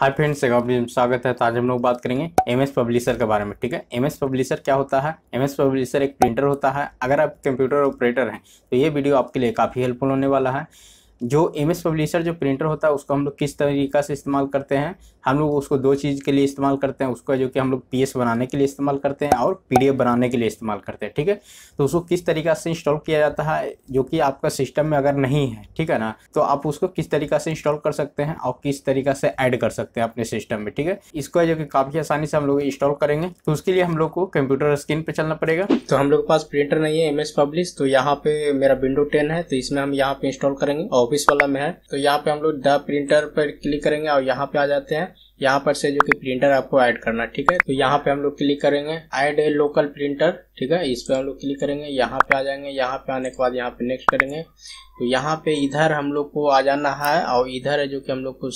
hi friends एक बार स्वागत है तो आज हम लोग बात करेंगे एमएस पब्लिशर के बारे में ठीक है एमएस पब्लिशर क्या होता है एमएस पब्लिशर एक प्रिंटर होता है अगर आप कंप्यूटर ऑपरेटर हैं तो ये वीडियो आपके लिए काफ़ी हेल्पफुल होने वाला है जो एम एस पब्लिशर जो प्रिंटर होता है उसको हम लोग किस तरीका से इस्तेमाल करते हैं हम लोग उसको दो चीज़ के लिए इस्तेमाल करते हैं उसको जो कि हम लोग पी बनाने के लिए इस्तेमाल करते हैं और पी बनाने के लिए इस्तेमाल करते हैं ठीक है तो उसको किस तरीका से इंस्टॉल किया जाता है जो कि आपका सिस्टम में अगर नहीं है ठीक है ना तो आप उसको किस तरीका से इंस्टॉल कर सकते हैं और किस तरीका से ऐड कर सकते हैं अपने सिस्टम में ठीक है इसको जो कि काफ़ी आसानी से हम लोग इंस्टॉल करेंगे तो उसके लिए हम लोग को कंप्यूटर स्क्रीन पर चलना पड़ेगा तो हम लोग के पास प्रिंटर नहीं है एम पब्लिश तो यहाँ पे मेरा विंडो टेन है तो इसमें हम यहाँ पे इंस्टॉल करेंगे और ऑफिस वाला में है तो यहाँ पे हम लोग द प्रिंटर पर क्लिक करेंगे और यहाँ पे आ जाते हैं यहाँ पर से जो कि प्रिंटर आपको ऐड करना ठीक है तो यहाँ पे हम लोग क्लिक करेंगे ऐड ए लोकल प्रिंटर ठीक है इस पर हम लोग क्लिक करेंगे यहाँ पे आ जाएंगे यहाँ पे आने के बाद यहाँ पे नेक्स्ट करेंगे तो यहाँ पे इधर हम लोग को आ जाना है और इधर है जो कि हम लोग को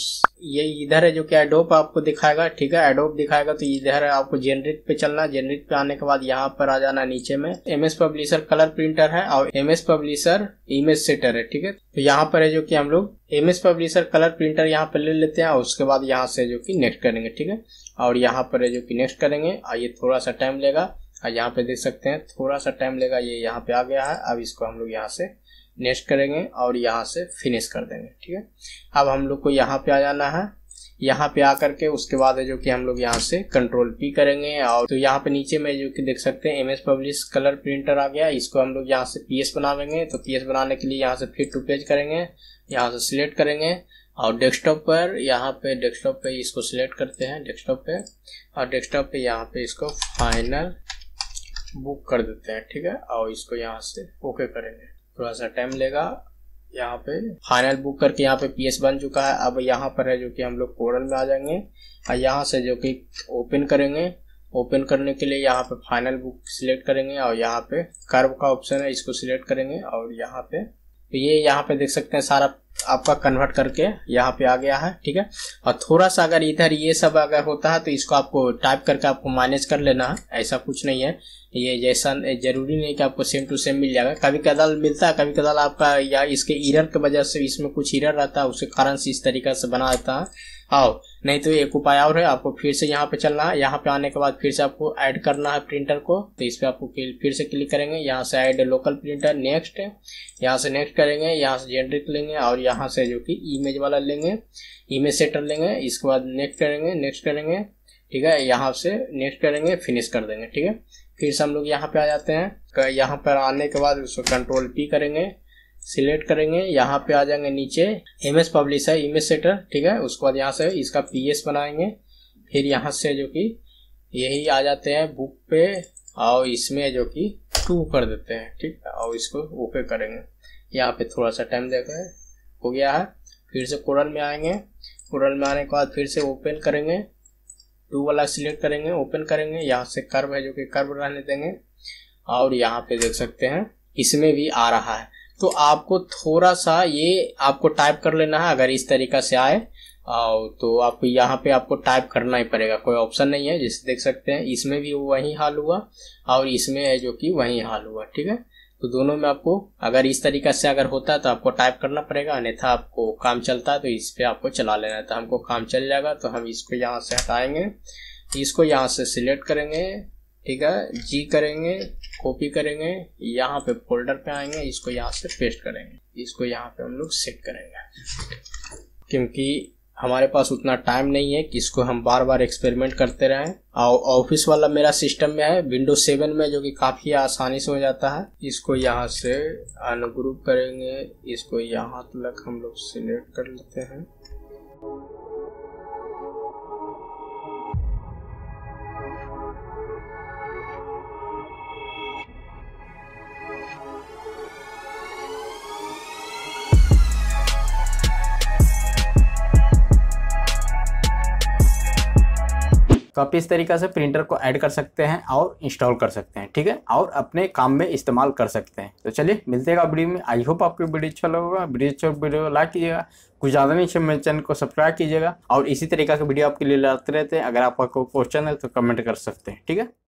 ये इधर है जो कि एडोप आपको दिखाएगा ठीक है एडोप दिखाएगा तो इधर आपको जेनरिक पे चलना जेनरिक पे आने के बाद यहाँ पर आ जाना नीचे में M S publisher colour printer है और M S publisher image setter है ठीक है तो यहाँ पर है जो की हम लोग M S publisher colour printer यहाँ पर ले लेते हैं और उसके बाद यहाँ से जो की नेक्स्ट करेंगे ठीक है और यहाँ पर है जो की नेक्स्ट करेंगे और ये थोड़ा सा टाइम लेगा हाँ, यहाँ पे देख सकते हैं थोड़ा सा टाइम लेगा ये यहाँ पे आ गया है अब इसको हम लोग यहाँ से नेक्स्ट करेंगे और यहाँ से फिनिश कर देंगे ठीक है अब हम लोग को यहाँ पे आ जाना है यहाँ पे आकर के उसके बाद है जो कि हम लोग यहाँ से कंट्रोल पी करेंगे और तो यहाँ पे नीचे में जो कि देख सकते हैं एमएस पब्लिश कलर प्रिंटर आ गया इसको हम लोग यहाँ से पीएस बनावेंगे तो पीएस बनाने के लिए यहाँ से फिर टू पेज करेंगे यहाँ से सिलेक्ट करेंगे और डेस्कटॉप पर यहाँ पे डेस्कटॉप पे इसको सिलेक्ट करते हैं डेस्कटॉप पे और डेस्कटॉप पे यहाँ पे इसको फाइनल बुक कर देते हैं ठीक है और इसको यहाँ से ओके करेंगे थोड़ा सा टाइम लेगा यहाँ पे फाइनल बुक करके यहाँ पे पीएस बन चुका है अब यहाँ पर है जो कि हम लोग कोरल में आ जाएंगे और यहाँ से जो कि ओपन करेंगे ओपन करने के लिए यहाँ पे फाइनल बुक सिलेक्ट करेंगे और यहाँ पे कर्व का ऑप्शन है इसको सिलेक्ट करेंगे और यहाँ पे तो ये यहाँ पे देख सकते हैं सारा आपका कन्वर्ट करके यहाँ पे आ गया है ठीक है और थोड़ा सा अगर इधर ये सब अगर होता है तो इसको आपको टाइप करके आपको मैनेज कर लेना है ऐसा कुछ नहीं है ये जैसा जरूरी नहीं कि आपको सेम टू सेम मिल जाएगा कभी कदाल मिलता है कभी कदाल आपका या इसके इरर की वजह से इसमें कुछ इरर रहता है उसके कारण से इस तरीके से बना रहता है आओ नहीं तो एक उपाय और है आपको फिर से यहाँ पे चलना है यहाँ पे आने के बाद फिर से आपको ऐड करना है प्रिंटर को तो इस पर आपको फिर से क्लिक करेंगे यहाँ से ऐड लोकल प्रिंटर नेक्स्ट यहाँ से नेक्स्ट करेंगे यहाँ से जेनरिक लेंगे और यहाँ से जो कि इमेज वाला लेंगे इमेज सेटर लेंगे इसके बाद नेक्स्ट करेंगे नेक्स्ट करेंगे ठीक है यहाँ से नेक्स्ट करेंगे फिनिश कर देंगे ठीक है फिर से हम लोग यहाँ पे आ जाते हैं यहाँ पर आने के बाद उसको कंट्रोल पी करेंगे सिलेक्ट करेंगे यहाँ पे आ जाएंगे नीचे एम एस पब्लिश है इमेज सेटर ठीक है उसके बाद यहाँ से इसका पी एस बनाएंगे फिर यहाँ से जो कि यही आ जाते हैं बुक पे और इसमें जो कि टू कर देते हैं ठीक है और इसको ओके करेंगे यहाँ पे थोड़ा सा टाइम देगा हो गया है फिर से कोरल में आएंगे कोरल में आने के बाद फिर से ओपन करेंगे टू वाला सिलेक्ट करेंगे ओपन करेंगे यहाँ से कर्व है जो कि कर्व रहने देंगे और यहाँ पे देख सकते हैं इसमें भी आ रहा है तो आपको थोड़ा सा ये आपको टाइप कर लेना है अगर इस तरीका से आए तो आपको यहाँ पे आपको टाइप करना ही पड़ेगा कोई ऑप्शन नहीं है जिसे देख सकते हैं इसमें भी वही हाल हुआ और इसमें है जो कि वही हाल हुआ ठीक है तो दोनों में आपको अगर इस तरीका से अगर होता है तो आपको टाइप करना पड़ेगा अन्यथा आपको काम चलता है तो इस पर आपको चला लेना है तो हमको काम चल जाएगा तो हम इसको यहाँ से हटाएंगे इसको यहाँ से सिलेक्ट करेंगे ठीक है जी करेंगे कॉपी करेंगे यहाँ पे फोल्डर पे आएंगे इसको यहाँ से पेस्ट करेंगे इसको यहाँ पे हम लोग सेट करेंगे क्योंकि हमारे पास उतना टाइम नहीं है कि इसको हम बार बार एक्सपेरिमेंट करते रहें और ऑफिस वाला मेरा सिस्टम में है विंडो सेवन में जो कि काफ़ी आसानी से हो जाता है इसको यहाँ से अनुग्रुप करेंगे इसको यहाँ तक हम लोग सिलेक्ट कर लेते हैं तो आप इस तरीका से प्रिंटर को ऐड कर सकते हैं और इंस्टॉल कर सकते हैं ठीक है और अपने काम में इस्तेमाल कर सकते हैं तो चलिए मिलते हैं वीडियो में आई होप आपको वीडियो अच्छा लगेगा वीडियो अच्छा वीडियो लाइक कीजिएगा कुछ ज़्यादा नहीं मेरे चैनल को सब्सक्राइब कीजिएगा और इसी तरीके के वीडियो आपके लिए लाते रहते हैं अगर आपका कोई क्वेश्चन है तो कमेंट कर सकते हैं ठीक है